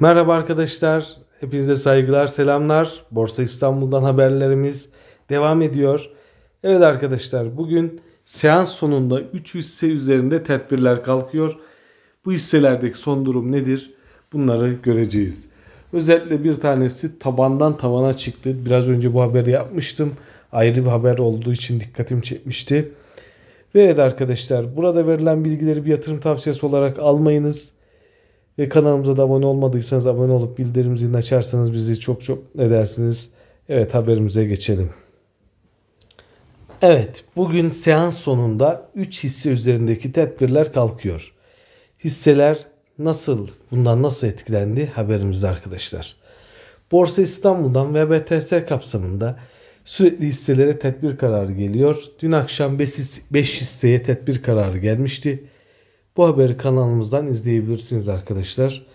Merhaba arkadaşlar. Hepinize saygılar, selamlar. Borsa İstanbul'dan haberlerimiz devam ediyor. Evet arkadaşlar bugün seans sonunda 300 hisse üzerinde tedbirler kalkıyor. Bu hisselerdeki son durum nedir? Bunları göreceğiz. Özellikle bir tanesi tabandan tavana çıktı. Biraz önce bu haberi yapmıştım. Ayrı bir haber olduğu için dikkatim çekmişti. Ve evet arkadaşlar burada verilen bilgileri bir yatırım tavsiyesi olarak almayınız ve kanalımıza da abone olmadıysanız abone olup bildirim zilini açarsanız bizi çok çok ne dersiniz? Evet haberimize geçelim. Evet bugün seans sonunda 3 hisse üzerindeki tedbirler kalkıyor. Hisseler nasıl bundan nasıl etkilendi haberimizde arkadaşlar. Borsa İstanbul'dan VBTS kapsamında sürekli hisselere tedbir kararı geliyor. Dün akşam 5 hisseye tedbir kararı gelmişti. Bu haberi kanalımızdan izleyebilirsiniz arkadaşlar.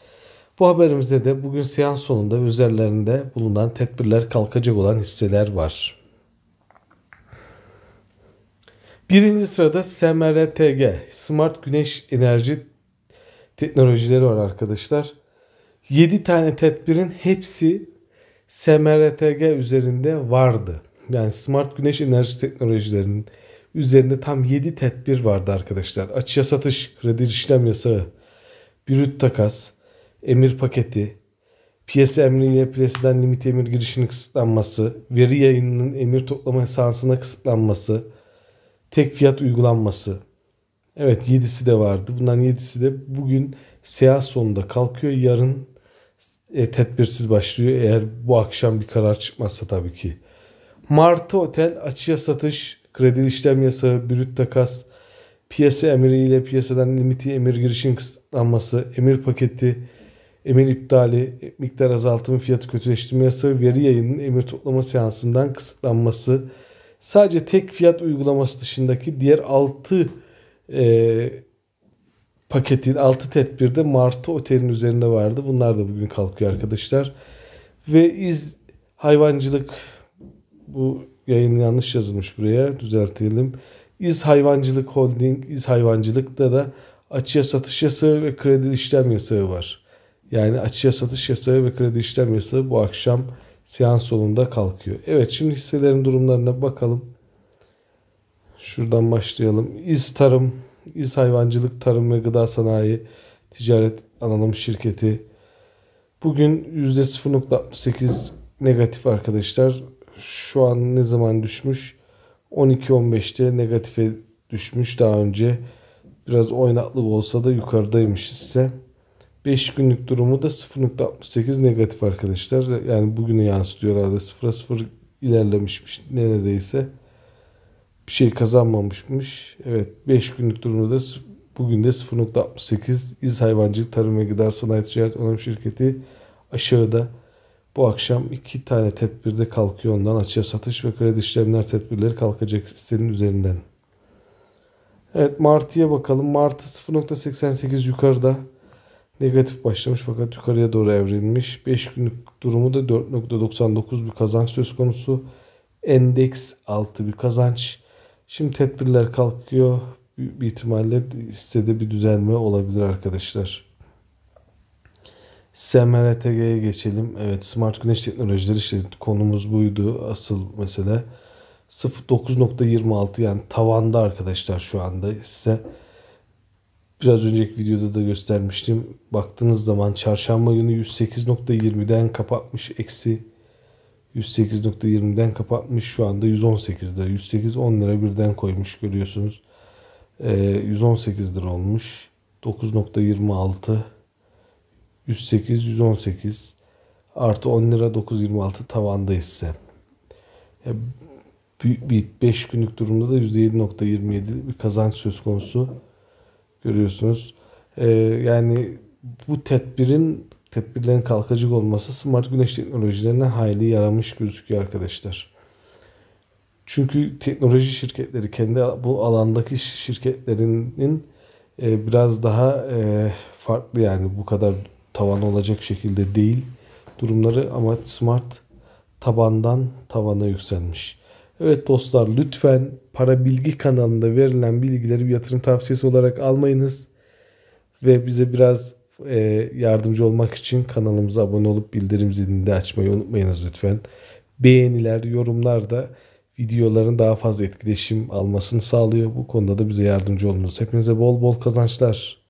Bu haberimizde de bugün seans sonunda üzerlerinde bulunan tedbirler kalkacak olan hisseler var. Birinci sırada SMRTG, Smart Güneş Enerji Teknolojileri var arkadaşlar. 7 tane tedbirin hepsi SMRTG üzerinde vardı. Yani Smart Güneş Enerji Teknolojilerinin Üzerinde tam 7 tedbir vardı arkadaşlar. Açıya satış, kredi işlem yasağı, brüt takas, emir paketi, piyasa emriyle piyasadan limit emir girişinin kısıtlanması, veri yayınının emir toplama esansına kısıtlanması, tek fiyat uygulanması. Evet 7'si de vardı. Bunların 7'si de bugün seans sonunda kalkıyor. Yarın e, tedbirsiz başlıyor. Eğer bu akşam bir karar çıkmazsa tabii ki. Martı Otel açıya satış Kredi işlem yasağı, brüt takas, piyasa emiri ile piyasadan limiti emir girişin kısıtlanması, emir paketi, emir iptali, miktar azaltımı, fiyatı kötüleştirme yasağı, veri yayının emir toplama seansından kısıtlanması, sadece tek fiyat uygulaması dışındaki diğer 6 e, paketin 6 tedbirde Martı Otel'in üzerinde vardı. Bunlar da bugün kalkıyor arkadaşlar. Ve iz hayvancılık bu yayın yanlış yazılmış buraya. Düzeltelim. İz Hayvancılık Holding, İz Hayvancılık'ta da açıya satış yasağı ve kredi işlem yasağı var. Yani açıya satış yasağı ve kredi işlem yasağı bu akşam seans sonunda kalkıyor. Evet şimdi hisselerin durumlarına bakalım. Şuradan başlayalım. İz Tarım, İz Hayvancılık, Tarım ve Gıda Sanayi Ticaret Anonim Şirketi. Bugün %0.68 negatif arkadaşlar şu an ne zaman düşmüş? 12-15'te negatife düşmüş daha önce. Biraz oynaklık olsa da yukarıdaymış ise. 5 günlük durumu da 0.68 negatif arkadaşlar. Yani bugünü yansıtıyor herhalde. 0'a 0 ilerlemişmiş neredeyse. Bir şey kazanmamışmış. Evet 5 günlük durumu da bugün de 0.68 İz Hayvancılık Tarım ve Gıda Sanayi Ticaret Anonim Şirketi aşağıda bu akşam iki tane tedbirde kalkıyor ondan açığa satış ve kredi işlemler tedbirleri kalkacak hissenin üzerinden. Evet Mart'ya bakalım. Mart 0.88 yukarıda negatif başlamış fakat yukarıya doğru evrilmiş. 5 günlük durumu da 4.99 bir kazanç söz konusu. Endeks 6 bir kazanç. Şimdi tedbirler kalkıyor. Bir ihtimalle hissede bir düzelme olabilir arkadaşlar. SMRTG'ye geçelim. Evet Smart Güneş Teknolojileri işte konumuz buydu. Asıl mesele 09.26 yani tavanda arkadaşlar şu anda size biraz önceki videoda da göstermiştim. Baktığınız zaman çarşamba günü 108.20'den kapatmış eksi 108.20'den kapatmış şu anda 118 lira. 108 10 lira birden koymuş görüyorsunuz. Ee, 118 lira olmuş. 9.26 108, 118 artı 10 lira 926 tavanda ise bir 5 günlük durumda da %7.27 bir kazanç söz konusu görüyorsunuz. Ee, yani bu tedbirin tedbirlerin kalkacak olması smart güneş teknolojilerine hayli yaramış gözüküyor arkadaşlar. Çünkü teknoloji şirketleri kendi bu alandaki şirketlerinin e, biraz daha e, farklı yani bu kadar tavan olacak şekilde değil durumları ama smart tabandan tavana yükselmiş. Evet dostlar lütfen para bilgi kanalında verilen bilgileri bir yatırım tavsiyesi olarak almayınız ve bize biraz e, yardımcı olmak için kanalımıza abone olup bildirim zilini de açmayı unutmayınız lütfen. Beğeniler, yorumlar da videoların daha fazla etkileşim almasını sağlıyor. Bu konuda da bize yardımcı olunuz. Hepinize bol bol kazançlar.